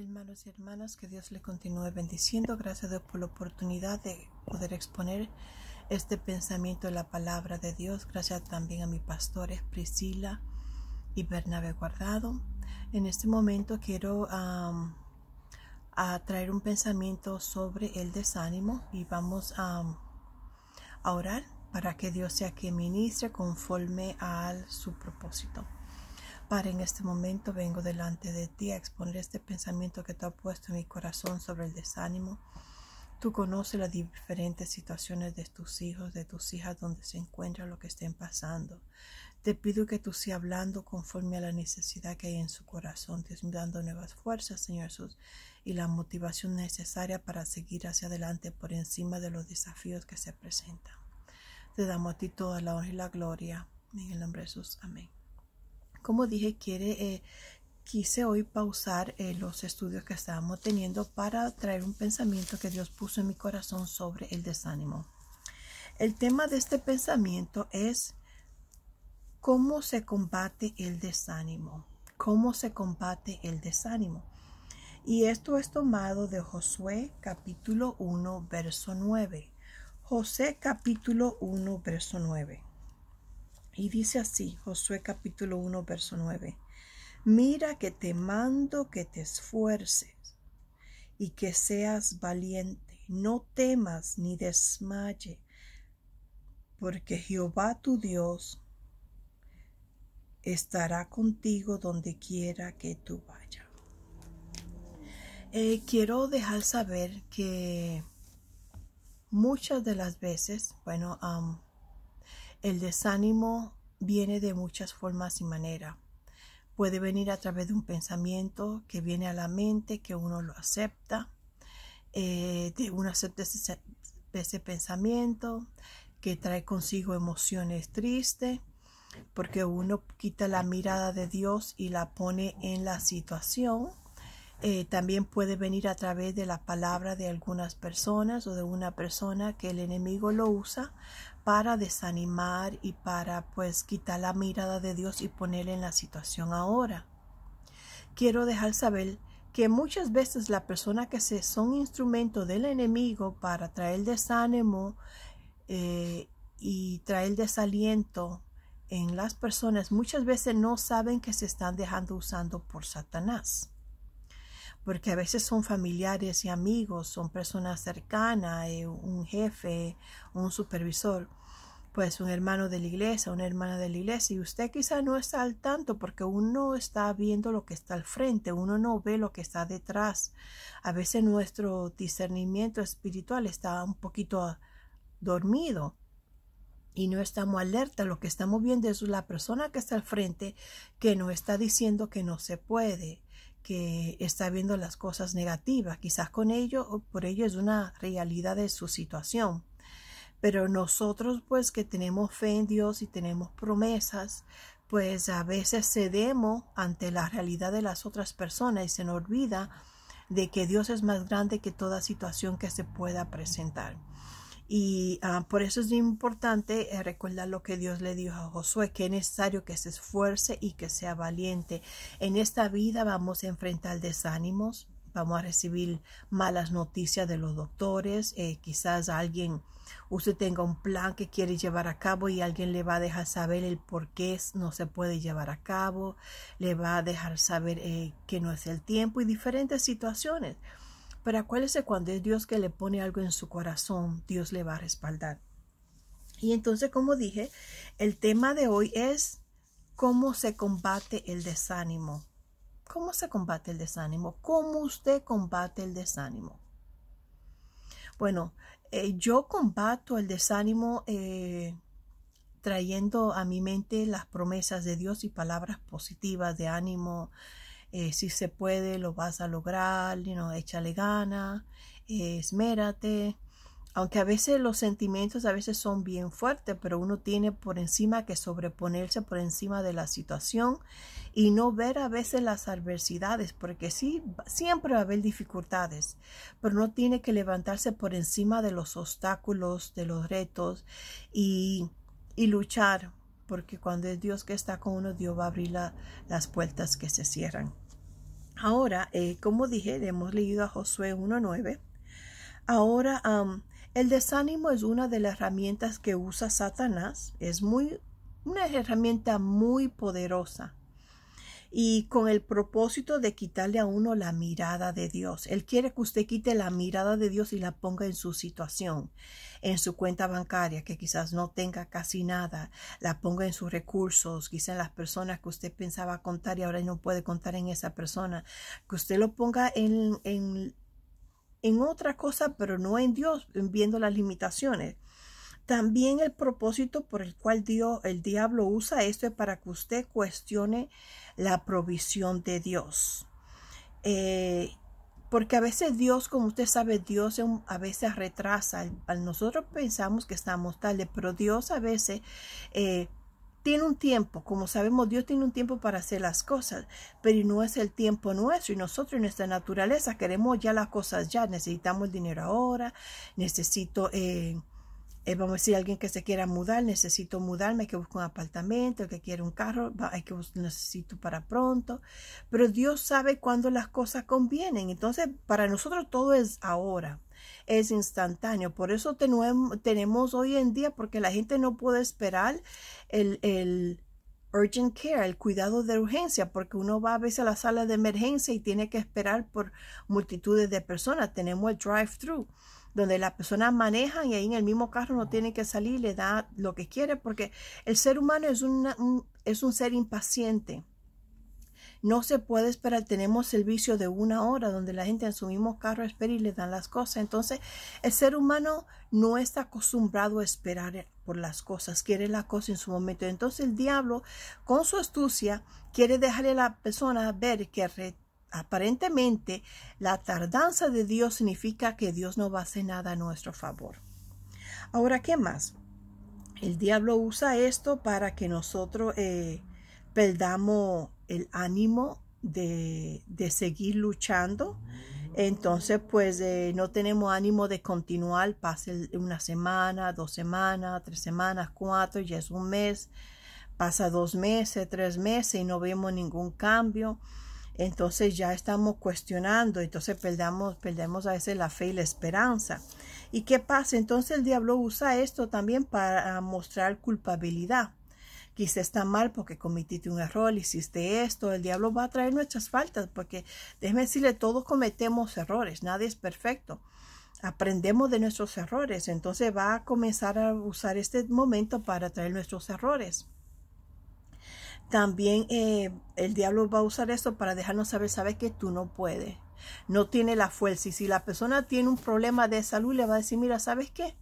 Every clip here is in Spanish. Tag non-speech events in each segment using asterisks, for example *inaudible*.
Hermanos y hermanas, que Dios le continúe bendiciendo. Gracias Dios por la oportunidad de poder exponer este pensamiento de la palabra de Dios. Gracias también a mis pastores Priscila y Bernabe Guardado. En este momento quiero traer un pensamiento sobre el desánimo y vamos a, orar para que Dios sea que ministre conforme a su propósito. Padre, en este momento vengo delante de ti a exponer este pensamiento que te ha puesto en mi corazón sobre el desánimo. Tú conoces las diferentes situaciones de tus hijos, de tus hijas, donde se encuentran, lo que estén pasando. Te pido que tú sigas hablando conforme a la necesidad que hay en su corazón, te dando nuevas fuerzas, Señor Jesús, y la motivación necesaria para seguir hacia adelante por encima de los desafíos que se presentan. Te damos a ti toda la honra y la gloria. En el nombre de Jesús. Amén como dije, eh, quise hoy pausar eh, los estudios que estábamos teniendo para traer un pensamiento que Dios puso en mi corazón sobre el desánimo. El tema de este pensamiento es cómo se combate el desánimo, cómo se combate el desánimo. Y esto es tomado de Josué capítulo 1, verso 9. José capítulo 1, verso 9. Y dice así, Josué capítulo 1, verso 9. Mira que te mando que te esfuerces y que seas valiente. No temas ni desmaye, porque Jehová tu Dios estará contigo donde quiera que tú vayas. Eh, quiero dejar saber que muchas de las veces, bueno, el desánimo viene de muchas formas y maneras. Puede venir a través de un pensamiento que viene a la mente, que uno lo acepta, eh, de uno acepta ese, pensamiento, que trae consigo emociones tristes, porque uno quita la mirada de Dios y la pone en la situación. Eh, también puede venir a través de la palabra de algunas personas o de una persona que el enemigo lo usa para desanimar y para pues quitar la mirada de Dios y poner en la situación ahora. Quiero dejar saber que muchas veces las personas que se son instrumento del enemigo para traer desánimo eh, y traer desaliento en las personas muchas veces no saben que se están dejando usando por Satanás. Porque a veces son familiares y amigos, son personas cercanas, eh, un jefe, un supervisor pues un hermano de la iglesia, una hermana de la iglesia, y usted quizá no está al tanto porque uno está viendo lo que está al frente, uno no ve lo que está detrás. A veces nuestro discernimiento espiritual está un poquito ah, dormido y no estamos alerta. Lo que estamos viendo es la persona que está al frente que no está diciendo que no se puede, que está viendo las cosas negativas. Quizás con ello o por ello es una realidad de su situación. Pero nosotros pues que tenemos fe en Dios y tenemos promesas, pues a veces cedemos ante la realidad de las otras personas y se nos olvida de que Dios es más grande que toda situación que se pueda presentar. Y ah, por eso es importante eh, recordar lo que Dios le dijo a Josué, que es necesario que se esfuerce y que sea valiente. En esta vida vamos a enfrentar desánimos, vamos a recibir malas noticias de los doctores, eh, quizás alguien, usted tenga un plan que quiere llevar a cabo y alguien le va a dejar saber el por qué no se puede llevar a cabo, le va a dejar saber eh, que no es el tiempo y diferentes situaciones. Pero acuérdese cuando es Dios que le pone algo en su corazón, Dios le va a respaldar. Y entonces, como dije, el tema de hoy es cómo se combate el desánimo. ¿Cómo se combate el desánimo? ¿Cómo usted combate el desánimo? Bueno, eh, yo combato el desánimo eh, trayendo a mi mente las promesas de Dios y palabras positivas de ánimo. Eh, si se puede, lo vas a lograr, échale gana, esmérate, aunque a veces los sentimientos a veces son bien fuertes, pero uno tiene por encima que sobreponerse por encima de la situación y no ver a veces las adversidades, porque sí, siempre va a haber dificultades, pero no tiene que levantarse por encima de los obstáculos, de los retos y, luchar, porque cuando es Dios que está con uno, Dios va a abrir las puertas que se cierran. Ahora, eh, como dije, hemos leído a Josué 1.9. Ahora, um, el desánimo es una de las herramientas que usa Satanás. Es muy, una herramienta muy poderosa y con el propósito de quitarle a uno la mirada de Dios. Él quiere que usted quite la mirada de Dios y la ponga en su situación, en su cuenta bancaria, que quizás no tenga casi nada, la ponga en sus recursos, quizás en las personas que usted pensaba contar y ahora no puede contar en esa persona, que usted lo ponga en, en en otra cosa, pero no en Dios, viendo las limitaciones. También el propósito por el cual Dios, el diablo usa esto es para que usted cuestione la provisión de Dios. Eh, porque a veces Dios, como usted sabe, Dios a veces retrasa. Nosotros pensamos que estamos tarde, pero Dios a veces eh, tiene un tiempo, como sabemos, Dios tiene un tiempo para hacer las cosas, pero no es el tiempo nuestro y nosotros en nuestra naturaleza queremos ya las cosas ya, necesitamos el dinero ahora, necesito... Eh, eh, vamos a decir, alguien que se quiera mudar, necesito mudarme, hay que buscar un apartamento, el que quiere un carro, hay que necesito para pronto. Pero Dios sabe cuándo las cosas convienen. Entonces, para nosotros todo es ahora es instantáneo. Por eso tenemos hoy en día, porque la gente no puede esperar el, el urgent care, el cuidado de urgencia, porque uno va a veces a la sala de emergencia y tiene que esperar por multitudes de personas. Tenemos el drive through donde las personas manejan y ahí en el mismo carro no tiene que salir, le da lo que quiere, porque el ser humano es, es un ser impaciente. No se puede esperar. Tenemos servicio de una hora donde la gente en su mismo carro espera y le dan las cosas. Entonces, el ser humano no está acostumbrado a esperar por las cosas, quiere la cosa en su momento. Entonces el diablo, con su astucia, quiere dejarle a la persona ver que aparentemente la tardanza de Dios significa que Dios no va a hacer nada a nuestro favor. Ahora, ¿qué más? El diablo usa esto para que nosotros eh, perdamos el ánimo de, de seguir luchando. Entonces, pues eh, no tenemos ánimo de continuar, pase una semana, dos semanas, tres semanas, cuatro, ya es un mes, pasa dos meses, tres meses y no vemos ningún cambio. Entonces ya estamos cuestionando, entonces perdemos a veces la fe y la esperanza. ¿Y qué pasa? Entonces el diablo usa esto también para mostrar culpabilidad quizá está mal porque cometiste un error, hiciste esto, el diablo va a traer nuestras faltas, porque déjeme decirle, todos cometemos errores, nadie es perfecto. Aprendemos de nuestros errores, entonces va a comenzar a usar este momento para traer nuestros errores. También eh, el diablo va a usar esto para dejarnos saber, sabes que tú no puedes, no tiene la fuerza. Y si la persona tiene un problema de salud, le va a decir, mira, ¿sabes qué?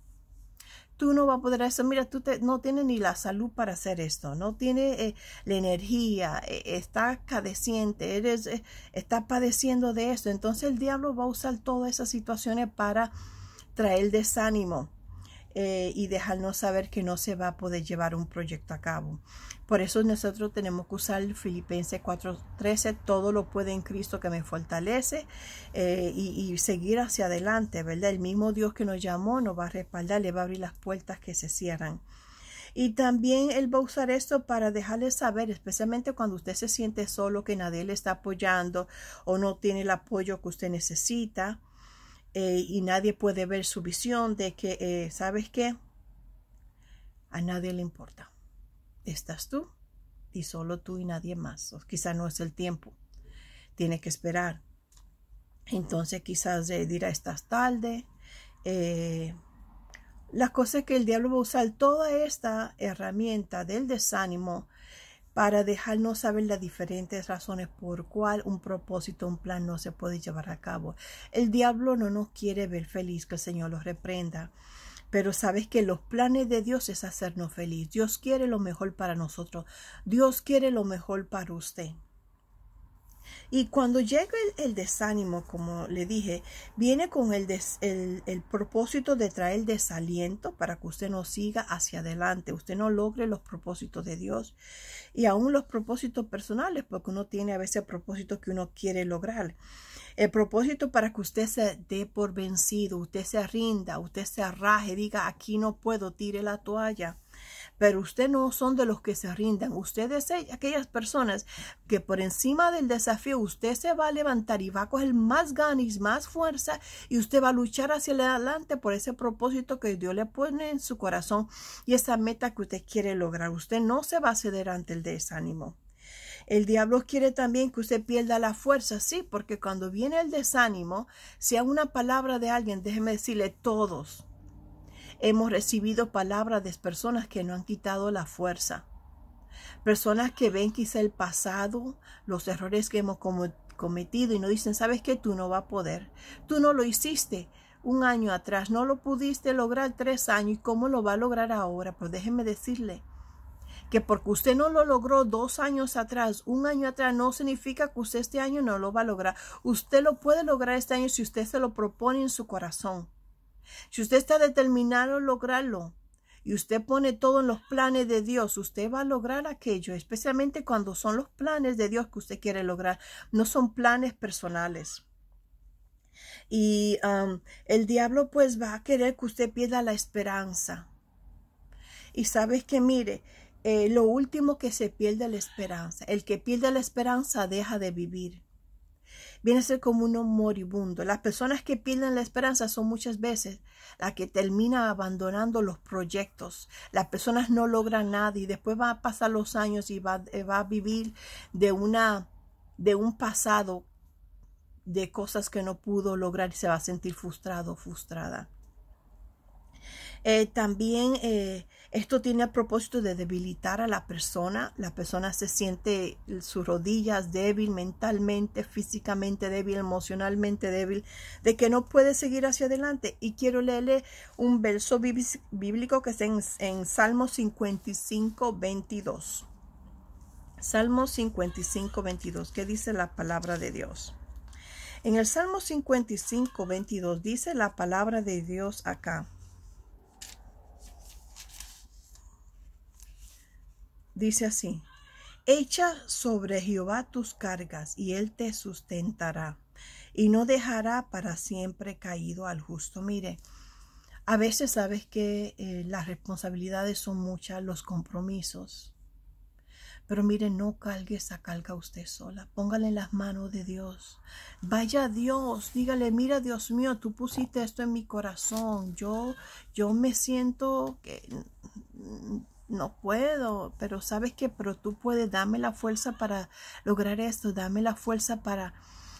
tú no vas a poder hacer, mira, tú te, no tienes ni la salud para hacer esto, no tienes eh, la energía, eh, está estás cadeciente, eres, eh, está padeciendo de esto. Entonces el diablo va a usar todas esas situaciones para traer desánimo eh, y dejarnos saber que no se va a poder llevar un proyecto a cabo. Por eso nosotros tenemos que usar Filipenses 4:13, todo lo puede en Cristo que me fortalece eh, y, y, seguir hacia adelante, ¿verdad? El mismo Dios que nos llamó nos va a respaldar, le va a abrir las puertas que se cierran. Y también Él va a usar esto para dejarle saber, especialmente cuando usted se siente solo, que nadie le está apoyando o no tiene el apoyo que usted necesita. Eh, y nadie puede ver su visión de que, eh, ¿sabes qué? A nadie le importa. Estás tú y solo tú y nadie más. Quizás quizá no es el tiempo. Tiene que esperar. Entonces quizás eh, dirá, estás tarde. cosa es que el diablo va a usar, toda esta herramienta del desánimo para dejarnos saber las diferentes razones por cual un propósito, un plan no se puede llevar a cabo. El diablo no nos quiere ver feliz, que el Señor los reprenda. Pero sabes que los planes de Dios es hacernos feliz. Dios quiere lo mejor para nosotros. Dios quiere lo mejor para usted. Y cuando llega el, desánimo, como le dije, viene con el, el, propósito de traer desaliento para que usted no siga hacia adelante, usted no logre los propósitos de Dios y aún los propósitos personales, porque uno tiene a veces propósitos que uno quiere lograr. El propósito para que usted se dé por vencido, usted se rinda, usted se arraje, diga, aquí no puedo, tire la toalla pero usted no son de los que se rindan. Ustedes es aquellas personas que por encima del desafío usted se va a levantar y va a coger más ganas, más fuerza y usted va a luchar hacia adelante por ese propósito que Dios le pone en su corazón y esa meta que usted quiere lograr. Usted no se va a ceder ante el desánimo. El diablo quiere también que usted pierda la fuerza, sí, porque cuando viene el desánimo, sea una palabra de alguien, déjeme decirle todos, Hemos recibido palabras de personas que no han quitado la fuerza. Personas que ven quizá el pasado, los errores que hemos cometido y nos dicen, sabes que tú no vas a poder, tú no lo hiciste un año atrás, no lo pudiste lograr tres años y cómo lo va a lograr ahora. Pues déjeme decirle que porque usted no lo logró dos años atrás, un año atrás, no significa que usted este año no lo va a lograr. Usted lo puede lograr este año si usted se lo propone en su corazón. Si usted está determinado a lograrlo y usted pone todo en los planes de Dios, usted va a lograr aquello, especialmente cuando son los planes de Dios que usted quiere lograr, no son planes personales. Y um, el diablo pues va a querer que usted pierda la esperanza. Y sabes que mire, eh, lo último que se pierde la esperanza. El que pierde la esperanza deja de vivir. Viene a ser como uno moribundo. Las personas que pierden la esperanza son muchas veces las que termina abandonando los proyectos. Las personas no logran nada y después va a pasar los años y va, eh, va a vivir de una de un pasado de cosas que no pudo lograr y se va a sentir frustrado, frustrada. Eh, también eh, esto tiene el propósito de debilitar a la persona. La persona se siente sus rodillas débil mentalmente, físicamente débil, emocionalmente débil, de que no puede seguir hacia adelante. Y quiero leerle un verso bíblico que es en, en Salmo 55, 22. Salmo 55, 22. ¿Qué dice la palabra de Dios? En el Salmo 55, 22 dice la palabra de Dios acá. Dice así, echa sobre Jehová tus cargas y él te sustentará y no dejará para siempre caído al justo. Mire, a veces sabes que eh, las responsabilidades son muchas, los compromisos. Pero mire, no cargue esa carga usted sola. Póngale en las manos de Dios. Vaya Dios, dígale, mira Dios mío, tú pusiste esto en mi corazón. Yo, yo me siento que no puedo, pero sabes que, pero tú puedes, dame la fuerza para lograr esto, dame la fuerza para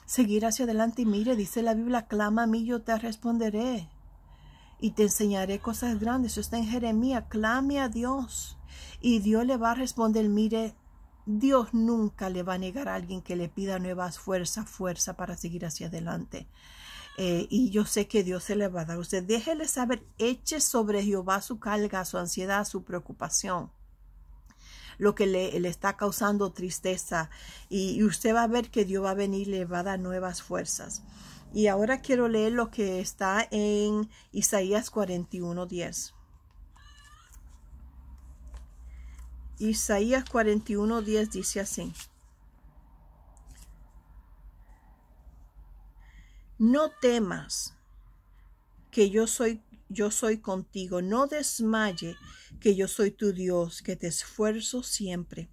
seguir hacia adelante. Y mire, dice la Biblia, clama a mí, yo te responderé y te enseñaré cosas grandes. Eso está en Jeremías, clame a Dios y Dios le va a responder, mire, Dios nunca le va a negar a alguien que le pida nuevas fuerzas, fuerza para seguir hacia adelante. Eh, y yo sé que Dios se le va a dar a usted. Déjele saber, eche sobre Jehová su carga, su ansiedad, su preocupación lo que le, le, está causando tristeza y, y, usted va a ver que Dios va a venir y le va a dar nuevas fuerzas. Y ahora quiero leer lo que está en Isaías 41.10. Isaías 41.10 dice así. No temas, que yo soy yo soy contigo. No desmaye, que yo soy tu Dios, que te esfuerzo siempre.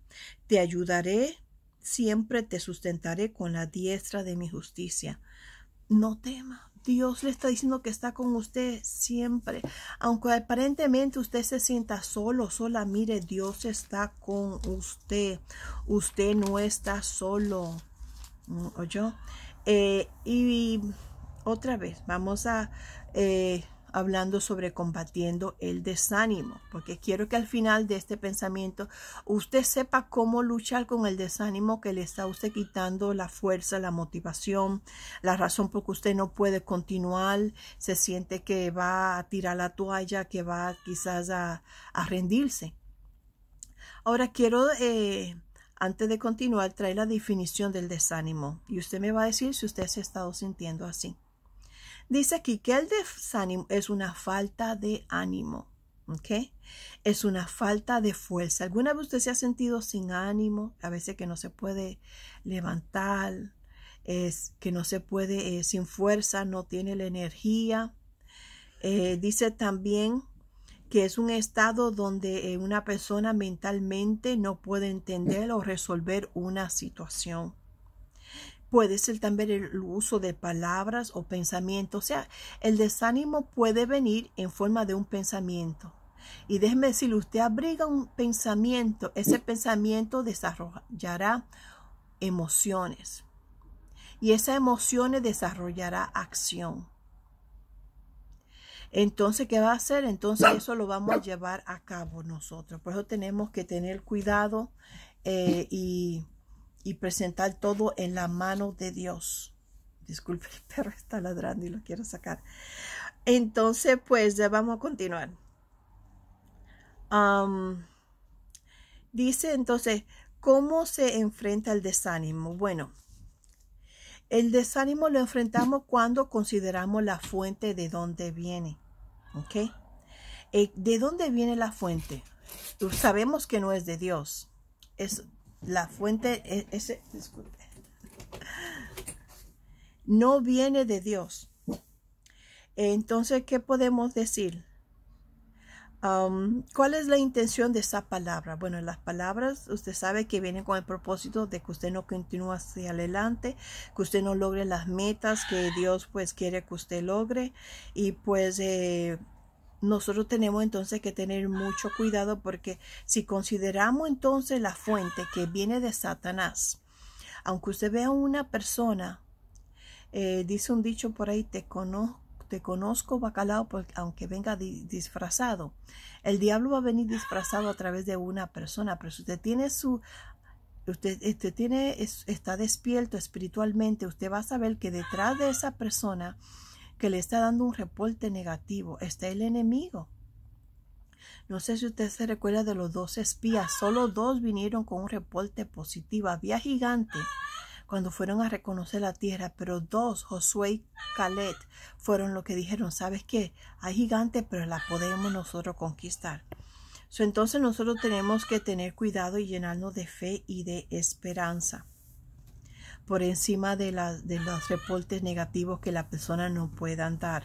Te ayudaré, siempre te sustentaré con la diestra de mi justicia. No temas, Dios le está diciendo que está con usted siempre. Aunque aparentemente usted se sienta solo, sola, mire, Dios está con usted. Usted no está solo. ¿Mm? yo. Eh, y otra vez, vamos a eh, hablando sobre combatiendo el desánimo, porque quiero que al final de este pensamiento usted sepa cómo luchar con el desánimo que le está usted quitando la fuerza, la motivación, la razón por que usted no puede continuar, se siente que va a tirar la toalla, que va quizás a, rendirse. Ahora quiero... Eh, antes de continuar, trae la definición del desánimo y usted me va a decir si usted se ha estado sintiendo así. Dice aquí que el desánimo es una falta de ánimo, ¿ok? Es una falta de fuerza. ¿Alguna vez usted se ha sentido sin ánimo? A veces que no se puede levantar, es que no se puede, eh, sin fuerza, no tiene la energía. Eh, dice también que es un estado donde eh, una persona mentalmente no puede entender o resolver una situación. Puede ser también el uso de palabras o pensamientos. O sea, el desánimo puede venir en forma de un pensamiento. Y déjeme decirle, usted abriga un pensamiento, ese pensamiento desarrollará emociones. Y esa emociones desarrollará acción. Entonces, ¿qué va a hacer? Entonces eso lo vamos a llevar a cabo nosotros. Por eso tenemos que tener cuidado eh, y, presentar todo en la mano de Dios. Disculpe, el perro está ladrando y lo quiero sacar. Entonces, pues ya vamos a continuar. dice entonces, ¿cómo se enfrenta el desánimo? Bueno, el desánimo lo enfrentamos cuando consideramos la fuente de dónde viene. Eh, ¿De dónde viene la fuente? Sabemos que no es de Dios. Es la fuente, e, ese, no viene de Dios. Entonces, ¿qué podemos decir? ¿Cuál es la intención de esa palabra? Bueno, las palabras usted sabe que vienen con el propósito de que usted no continúe hacia adelante, que usted no logre las metas que Dios pues quiere que usted logre y pues eh, nosotros tenemos entonces que tener mucho cuidado porque si consideramos entonces la fuente que viene de Satanás, aunque usted vea una persona, eh, dice un dicho por ahí, te conozco te conozco bacalao porque aunque venga disfrazado. El diablo va a venir disfrazado a través de una persona, pero si usted tiene su usted, este, tiene está despierto espiritualmente, usted va a saber que detrás de esa persona que le está dando un reporte negativo está el enemigo. No sé si usted se recuerda de los dos espías, solo dos vinieron con un reporte positivo, había gigante cuando fueron a reconocer la tierra, pero dos, Josué y Calet, fueron los que dijeron, ¿sabes qué? Hay gigante, pero la podemos nosotros conquistar. So, entonces nosotros tenemos que tener cuidado y llenarnos de fe y de esperanza por encima de, las de los reportes negativos que la persona no pueda dar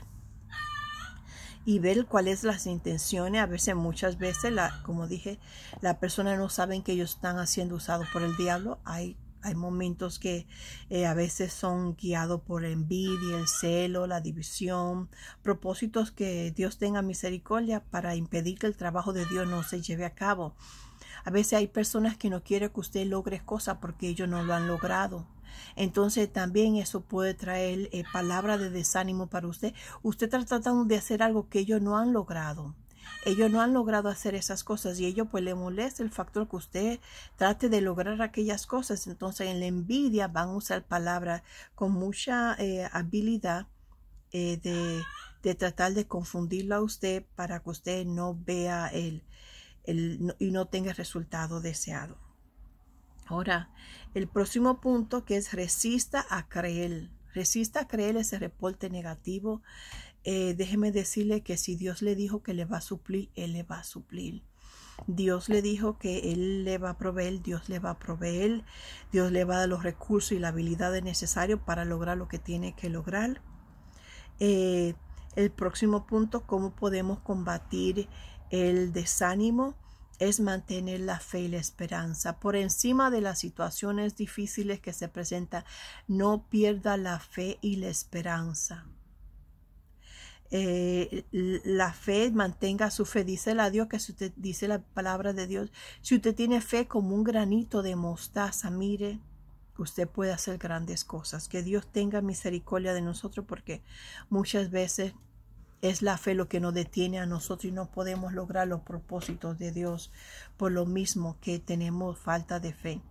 y ver cuáles las intenciones. A veces, muchas veces, como dije, la persona no saben que ellos están siendo usados por el diablo. Hay hay momentos que eh, a veces son guiados por envidia, el celo, la división, propósitos que Dios tenga misericordia para impedir que el trabajo de Dios no se lleve a cabo. A veces hay personas que no quieren que usted logre cosas porque ellos no lo han logrado. Entonces también eso puede traer eh, palabras de desánimo para usted. Usted está tratando de hacer algo que ellos no han logrado. Ellos no han logrado hacer esas cosas y ellos pues le molesta el factor que usted trate de lograr aquellas cosas. Entonces en la envidia van a usar palabras con mucha eh, habilidad eh, de, de, tratar de confundirlo a usted para que usted no vea el, el, y no tenga el resultado deseado. Ahora, el próximo punto que es resista a creer. Resista a creer ese reporte negativo eh, déjeme decirle que si Dios le dijo que le va a suplir, Él le va a suplir. Dios le dijo que Él le va a proveer, Dios le va a proveer, Dios le va a dar los recursos y la habilidad necesarias para lograr lo que tiene que lograr. Eh, el próximo punto, cómo podemos combatir el desánimo, es mantener la fe y la esperanza. Por encima de las situaciones difíciles que se presentan, no pierda la fe y la esperanza. Eh, la fe, mantenga su fe. dice la Dios que si usted dice la palabra de Dios, si usted tiene fe como un granito de mostaza, mire, usted puede hacer grandes cosas. Que Dios tenga misericordia de nosotros porque muchas veces es la fe lo que nos detiene a nosotros y no podemos lograr los propósitos de Dios por lo mismo que tenemos falta de fe.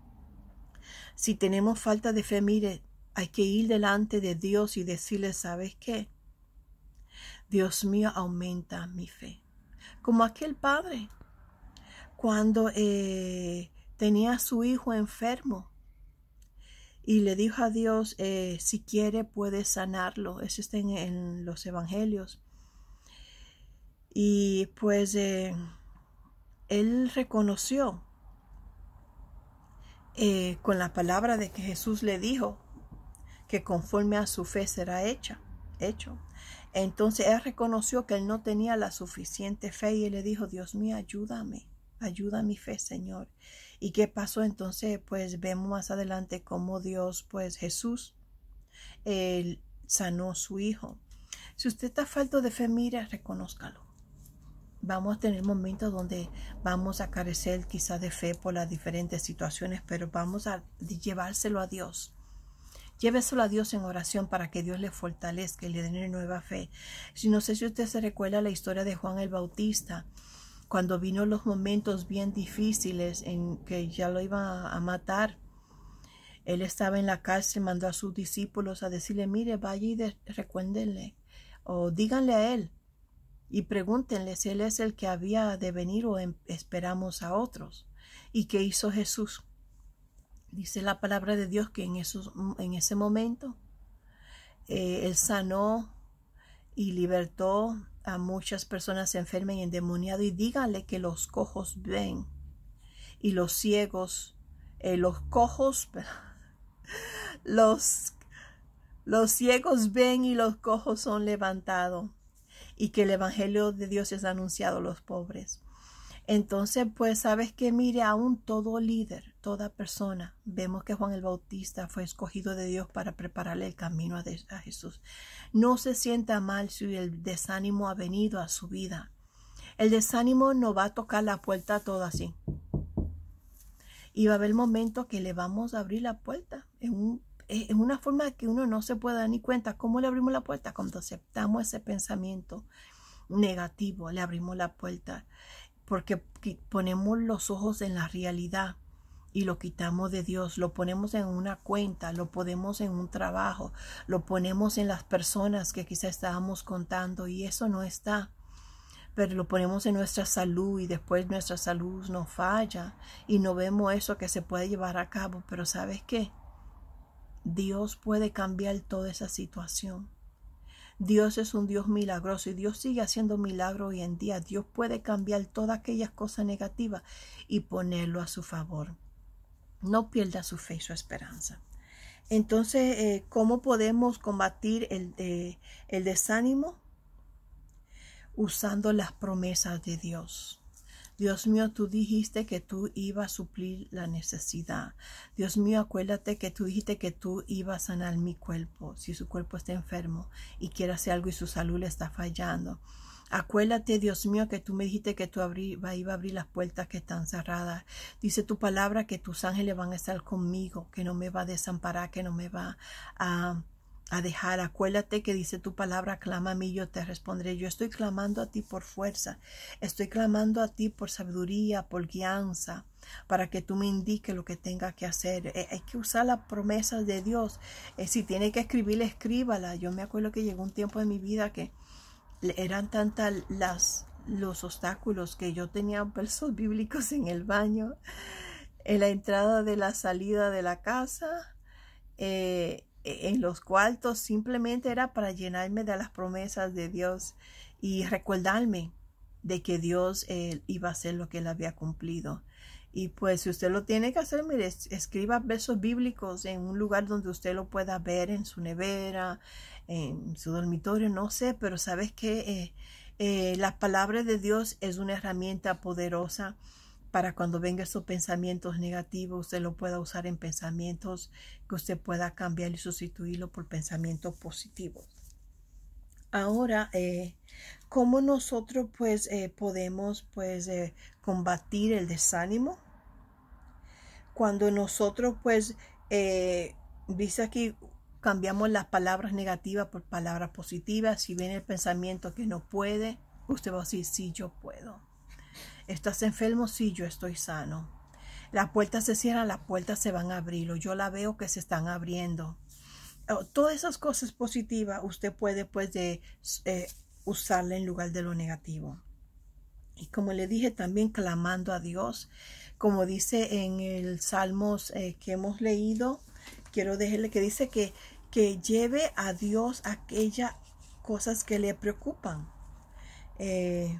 Si tenemos falta de fe, mire, hay que ir delante de Dios y decirle, ¿sabes qué? Dios mío, aumenta mi fe. Como aquel padre, cuando eh, tenía a su hijo enfermo y le dijo a Dios, eh, si quiere puede sanarlo. Eso está en, los evangelios. Y pues eh, él reconoció con la palabra de que Jesús le dijo que conforme a su fe será hecha, hecho. Entonces él reconoció que él no tenía la suficiente fe y él le dijo, Dios mío, ayúdame, ayuda mi fe, Señor. ¿Y qué pasó entonces? Pues vemos más adelante cómo Dios, pues Jesús, él sanó a su hijo. Si usted está falto de fe, mira, reconózcalo. Vamos a tener momentos donde vamos a carecer quizá de fe por las diferentes situaciones, pero vamos a llevárselo a Dios Lléveselo a Dios en oración para que Dios le fortalezca y le den nueva fe. Si no sé si usted se recuerda la historia de Juan el Bautista, cuando vino los momentos bien difíciles en que ya lo iban a matar. Él estaba en la cárcel, mandó a sus discípulos a decirle, mire, vaya y de, o díganle a él, y pregúntenle si él es el que había de venir o em-, esperamos a otros. ¿Y qué hizo Jesús? Dice la palabra de Dios que en, en ese momento eh, Él sanó y libertó a muchas personas enfermas y endemoniadas y díganle que los cojos ven y los ciegos, eh, los cojos, *laughs* los, los ciegos ven y los cojos son levantados y que el Evangelio de Dios es anunciado a los pobres. Entonces, pues sabes que mire, aún todo líder, toda persona, vemos que Juan el Bautista fue escogido de Dios para prepararle el camino a, Jesús. No se sienta mal si el desánimo ha venido a su vida. El desánimo no va a tocar la puerta todo así. Y va a haber momentos que le vamos a abrir la puerta en eh, una forma que uno no se puede dar ni cuenta. ¿Cómo le abrimos la puerta? Cuando aceptamos ese pensamiento negativo, le abrimos la puerta porque ponemos los ojos en la realidad y lo quitamos de Dios, lo ponemos en una cuenta, lo ponemos en un trabajo, lo ponemos en las personas que quizá estábamos contando y eso no está. Pero lo ponemos en nuestra salud y después nuestra salud nos falla y no vemos eso que se puede llevar a cabo. Pero ¿sabes qué? Dios puede cambiar toda esa situación. Dios es un Dios milagroso y Dios sigue haciendo milagros hoy en día. Dios puede cambiar todas aquellas cosas negativas y ponerlo a su favor. No pierda su fe y su esperanza. Entonces, eh, ¿cómo podemos combatir el, el desánimo? Usando las promesas de Dios Dios mío, tú dijiste que tú ibas a suplir la necesidad. Dios mío, acuérdate que tú dijiste que tú ibas a sanar mi cuerpo si su cuerpo está enfermo y quiere hacer algo y su salud le está fallando. Acuérdate, Dios mío, que tú me dijiste que tú iba a abrir las puertas que están cerradas. Dice tu palabra que tus ángeles van a estar conmigo, que no me va a desamparar, que no me va a a dejar. Acuérdate que dice tu palabra, clama a mí, yo te responderé. Yo estoy clamando a ti por fuerza, estoy clamando a ti por sabiduría, por guianza, para que tú me indiques lo que tenga que hacer. Eh, hay que usar las promesas de Dios. Eh, si tiene que escribir, escríbala. Yo me acuerdo que llegó un tiempo en mi vida que eran tantas las los obstáculos que yo tenía versos bíblicos en el baño, en la entrada de la salida de la casa, eh, e-, en los cuartos simplemente era para llenarme de las promesas de Dios y recordarme de que Dios eh, iba a hacer lo que él había cumplido. Y pues si usted lo tiene que hacer, mire, escriba versos bíblicos en un lugar donde usted lo pueda ver, en su nevera, en su dormitorio, no sé, pero sabes que eh, eh palabra las de Dios es una herramienta poderosa para cuando venga esos pensamientos negativos, usted lo pueda usar en pensamientos que usted pueda cambiar y sustituirlo por pensamientos positivos. Ahora, eh, ¿cómo nosotros pues eh, podemos pues eh, combatir el desánimo? Cuando nosotros pues, dice aquí, cambiamos las palabras negativas por palabras positivas, si viene el pensamiento que no puede, usted va a decir, sí, yo puedo Estás enfermo, sí, yo estoy sano. Las puertas se cierran, las puertas se van a abrir, o yo la veo que se están abriendo. todas esas cosas positivas usted puede pues de eh, usarla en lugar de lo negativo. Y como le dije, también clamando a Dios, como dice en el Salmos eh, que hemos leído, quiero dejarle que dice que, que lleve a Dios aquellas cosas que le preocupan. Eh,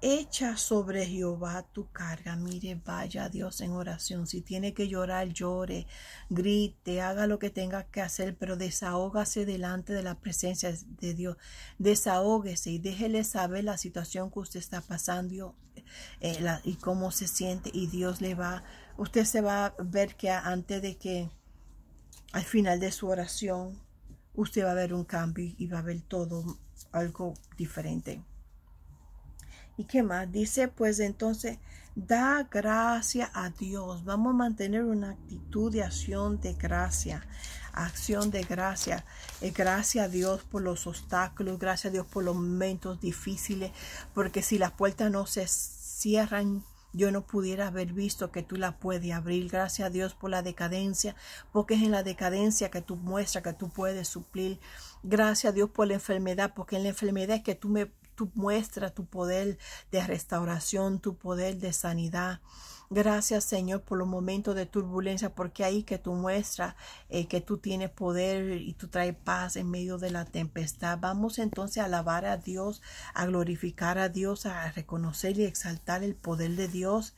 echa sobre Jehová tu carga. Mire, vaya Dios en oración. Si tiene que llorar, llore, grite, haga lo que tenga que hacer, pero desahógase delante de la presencia de Dios. Desahógese y déjele saber la situación que usted está pasando eh, eh, y cómo se siente. Y Dios le va, usted se va a ver que antes de que, al final de su oración, usted va a ver un cambio y va a ver todo algo diferente. ¿Y qué más? Dice, pues entonces, da gracia a Dios. Vamos a mantener una actitud de acción de gracia. Acción de gracia. Eh, gracias a Dios por los obstáculos, gracias a Dios por los momentos difíciles, porque si las puertas no se cierran, yo no pudiera haber visto que tú la puedes abrir. Gracias a Dios por la decadencia, porque es en la decadencia que tú muestras que tú puedes suplir. Gracias a Dios por la enfermedad, porque en la enfermedad es que tú me Tú muestra tu poder de restauración, tu poder de sanidad. Gracias, Señor, por los momentos de turbulencia, porque ahí que tú muestras eh, que tú tienes poder y tú traes paz en medio de la tempestad. Vamos entonces a alabar a Dios, a glorificar a Dios, a reconocer y exaltar el poder de Dios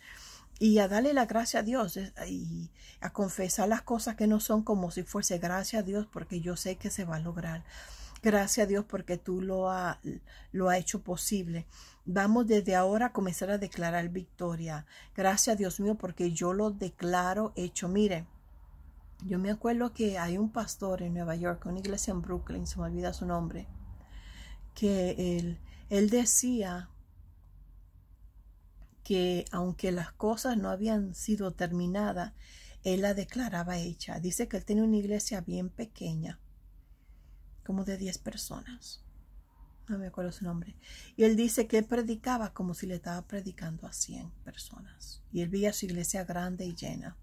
y a darle la gracia a Dios y a confesar las cosas que no son como si fuese gracia a Dios, porque yo sé que se va a lograr. Gracias a Dios porque tú lo has lo ha hecho posible. Vamos desde ahora a comenzar a declarar victoria. Gracias a Dios mío porque yo lo declaro hecho. Mire, yo me acuerdo que hay un pastor en Nueva York, una iglesia en Brooklyn, se me olvida su nombre, que él, él decía que aunque las cosas no habían sido terminadas, él la declaraba hecha. Dice que él tiene una iglesia bien pequeña como de 10 personas. No me acuerdo su nombre. Y él dice que él predicaba como si le estaba predicando a 100 personas. Y él veía su iglesia grande y llena.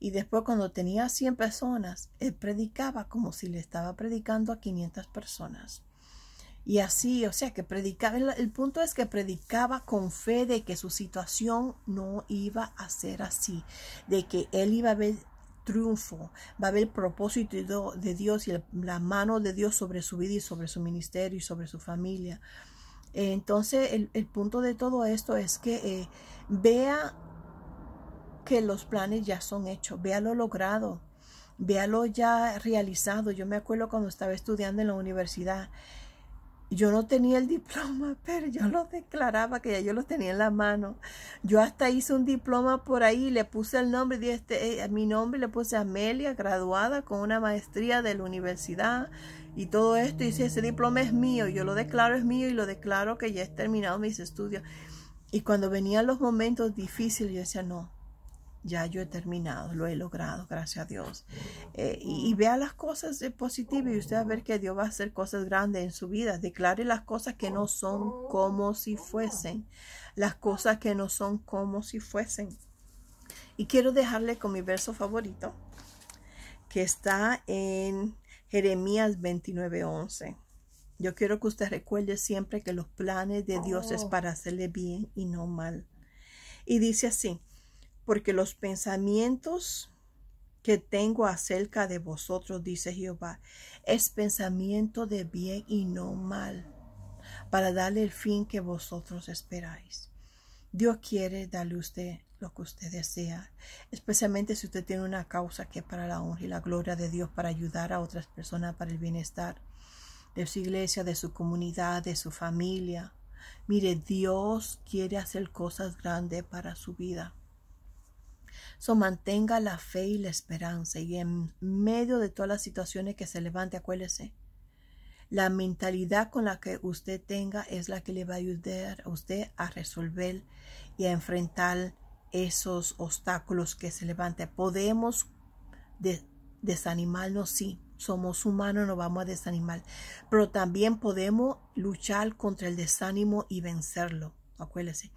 Y después cuando tenía 100 personas, él predicaba como si le estaba predicando a 500 personas. Y así, o sea, que predicaba, el, el, punto es que predicaba con fe de que su situación no iba a ser así, de que él iba a ver triunfo, va a haber el propósito de Dios y la mano de Dios sobre su vida y sobre su ministerio y sobre su familia. Eh, entonces, el, punto de todo esto es que eh, vea que los planes ya son hechos, Véalo lo logrado, véalo ya realizado. Yo me acuerdo cuando estaba estudiando en la universidad, yo no tenía el diploma, *laughs* pero yo lo declaraba que ya yo lo tenía en la mano. Yo hasta hice un diploma por ahí, le puse el nombre, este, eh, mi nombre le puse Amelia, graduada con una maestría de la universidad y todo esto. Y ese diploma es mío, yo lo declaro es mío y lo declaro que ya he terminado mis estudios. Y cuando venían los momentos difíciles, yo decía, no, ya yo he terminado, lo he logrado, gracias a Dios. Eh, y, vea las cosas positivas y usted va a ver que Dios va a hacer cosas grandes en su vida. Declare las cosas que no son como si fuesen, las cosas que no son como si fuesen. Y quiero dejarle con mi verso favorito, que está en Jeremías 29:11. Yo quiero que usted recuerde siempre que los planes de Dios es oh. para hacerle bien y no mal. Y dice así, porque los pensamientos que tengo acerca de vosotros, dice Jehová, es pensamiento de bien y no mal, para darle el fin que vosotros esperáis. Dios quiere darle usted lo que usted desea, especialmente si usted tiene una causa que es para la honra y la gloria de Dios, para ayudar a otras personas, para el bienestar de su iglesia, de su comunidad, de su familia. Mire, Dios quiere hacer cosas grandes para su vida. So, mantenga la fe y la esperanza y en medio de todas las situaciones que se levante, acuérdese. La mentalidad con la que usted tenga es la que le va a ayudar a usted a resolver y a enfrentar esos obstáculos que se levante Podemos desanimarnos, sí, somos humanos, no vamos a desanimar, pero también podemos luchar contra el desánimo y vencerlo. Acuérdese,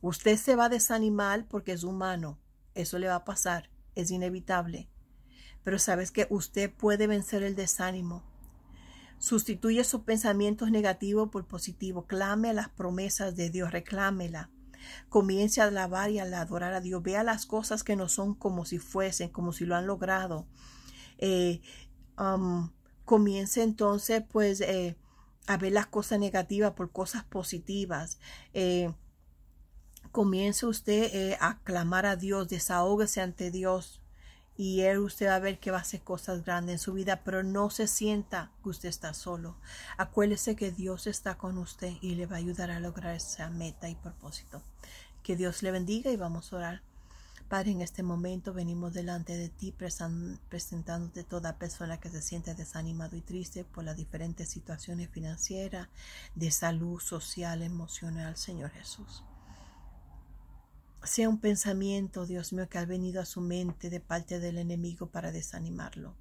usted se va a desanimar porque es humano, eso le va a pasar, es inevitable. Pero sabes que usted puede vencer el desánimo. Sustituye sus pensamientos negativos por positivos. Clame a las promesas de Dios, reclámela. Comience a alabar y a adorar a Dios. Vea las cosas que no son como si fuesen, como si lo han logrado. Eh, um, comience entonces pues eh, a ver las cosas negativas por cosas positivas. Eh, comience usted eh, a clamar a Dios, desahógese ante Dios y él usted va a ver que va a hacer cosas grandes en su vida, pero no se sienta que usted está solo. Acuérdese que Dios está con usted y le va a ayudar a lograr esa meta y propósito. Que Dios le bendiga y vamos a orar. Padre, en este momento venimos delante de ti presentándote toda persona que se siente desanimado y triste por las diferentes situaciones financieras, de salud social, emocional, Señor Jesús sea un pensamiento, Dios mío, que ha venido a su mente de parte del enemigo para desanimarlo,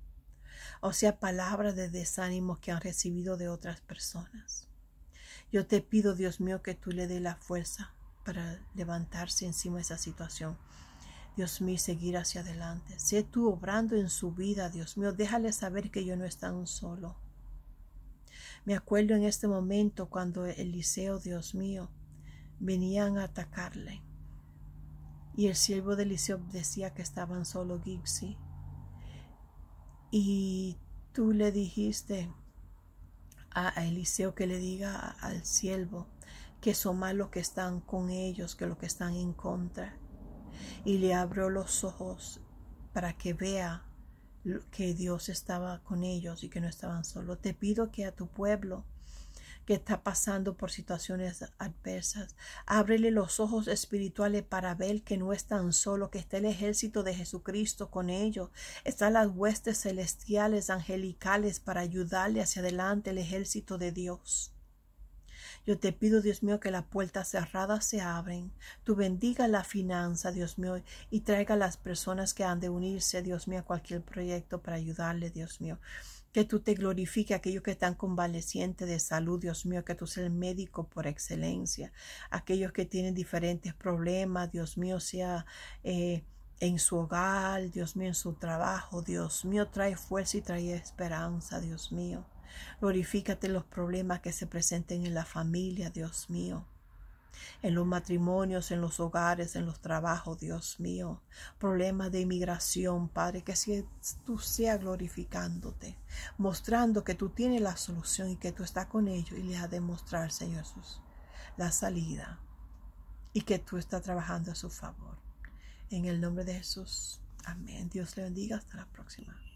o sea palabra de desánimo que han recibido de otras personas. Yo te pido, Dios mío, que tú le dé la fuerza para levantarse encima de esa situación. Dios mío, seguir hacia adelante. Sé tú obrando en su vida, Dios mío. Déjale saber que yo no estoy un solo. Me acuerdo en este momento cuando Eliseo, Dios mío, venían a atacarle y el siervo de Eliseo decía que estaban solo Gipsy. Y tú le dijiste a Eliseo que le diga al siervo que son más los que están con ellos que los que están en contra. Y le abrió los ojos para que vea que Dios estaba con ellos y que no estaban solos. Te pido que a tu pueblo que está pasando por situaciones adversas. Ábrele los ojos espirituales para ver que no es tan solo, que está el ejército de Jesucristo con ellos. Están las huestes celestiales, angelicales, para ayudarle hacia adelante el ejército de Dios. Yo te pido, Dios mío, que las puertas cerradas se abren. Tú bendiga la finanza, Dios mío, y traiga las personas que han de unirse, Dios mío, a cualquier proyecto para ayudarle, Dios mío que tú te glorifique a aquellos que están convalecientes de salud, Dios mío, que tú seas el médico por excelencia, aquellos que tienen diferentes problemas, Dios mío, sea eh, en su hogar, Dios mío, en su trabajo, Dios mío, trae fuerza y trae esperanza, Dios mío. Glorifícate los problemas que se presenten en la familia, Dios mío en los matrimonios, en los hogares, en los trabajos, Dios mío. Problemas de inmigración, Padre, que si tú seas glorificándote, mostrando que tú tienes la solución y que tú estás con ellos y les ha de mostrar, Señor Jesús, la salida y que tú estás trabajando a su favor. En el nombre de Jesús. Amén. Dios le bendiga. Hasta la próxima.